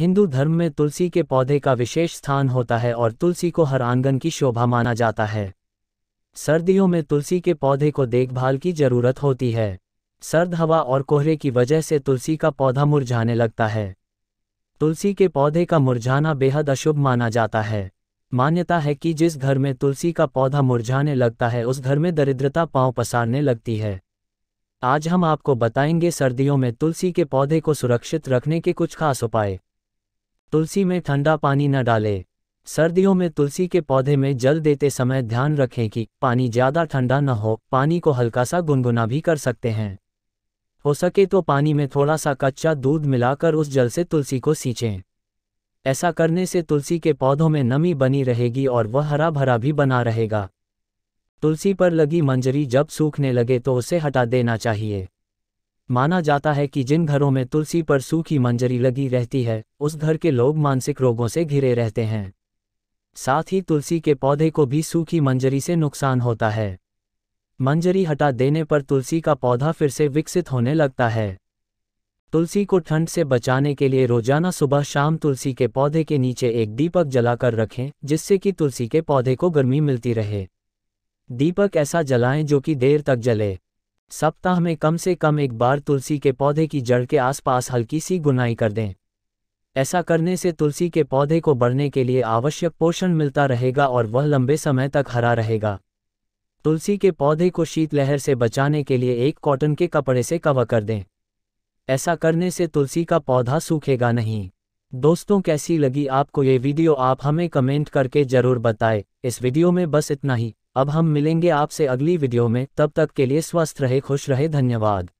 हिंदू धर्म में तुलसी के पौधे का विशेष स्थान होता है और तुलसी को हर आंगन की शोभा माना जाता है सर्दियों में तुलसी के पौधे को देखभाल की जरूरत होती है सर्द हवा और कोहरे की वजह से तुलसी का पौधा मुरझाने लगता है तुलसी के पौधे का मुरझाना बेहद अशुभ माना जाता है मान्यता है कि जिस घर में तुलसी का पौधा मुरझाने लगता है उस घर में दरिद्रता पांव पसारने लगती है आज हम आपको बताएंगे सर्दियों में तुलसी के पौधे को सुरक्षित रखने के कुछ खास उपाय तुलसी में ठंडा पानी न डालें सर्दियों में तुलसी के पौधे में जल देते समय ध्यान रखें कि पानी ज़्यादा ठंडा न हो पानी को हल्का सा गुनगुना भी कर सकते हैं हो सके तो पानी में थोड़ा सा कच्चा दूध मिलाकर उस जल से तुलसी को सींचें ऐसा करने से तुलसी के पौधों में नमी बनी रहेगी और वह हरा भरा भी बना रहेगा तुलसी पर लगी मंजरी जब सूखने लगे तो उसे हटा देना चाहिए माना जाता है कि जिन घरों में तुलसी पर सूखी मंजरी लगी रहती है उस घर के लोग मानसिक रोगों से घिरे रहते हैं साथ ही तुलसी के पौधे को भी सूखी मंजरी से नुकसान होता है मंजरी हटा देने पर तुलसी का पौधा फिर से विकसित होने लगता है तुलसी को ठंड से बचाने के लिए रोजाना सुबह शाम तुलसी के पौधे के नीचे एक दीपक जलाकर रखें जिससे कि तुलसी के पौधे को गर्मी मिलती रहे दीपक ऐसा जलाएं जो कि देर तक जले सप्ताह में कम से कम एक बार तुलसी के पौधे की जड़ के आसपास हल्की सी गुनाई कर दें ऐसा करने से तुलसी के पौधे को बढ़ने के लिए आवश्यक पोषण मिलता रहेगा और वह लंबे समय तक हरा रहेगा तुलसी के पौधे को शीतलहर से बचाने के लिए एक कॉटन के कपड़े से कवर कर दें ऐसा करने से तुलसी का पौधा सूखेगा नहीं दोस्तों कैसी लगी आपको ये वीडियो आप हमें कमेंट करके ज़रूर बताएं इस वीडियो में बस इतना ही अब हम मिलेंगे आपसे अगली वीडियो में तब तक के लिए स्वस्थ रहे खुश रहे धन्यवाद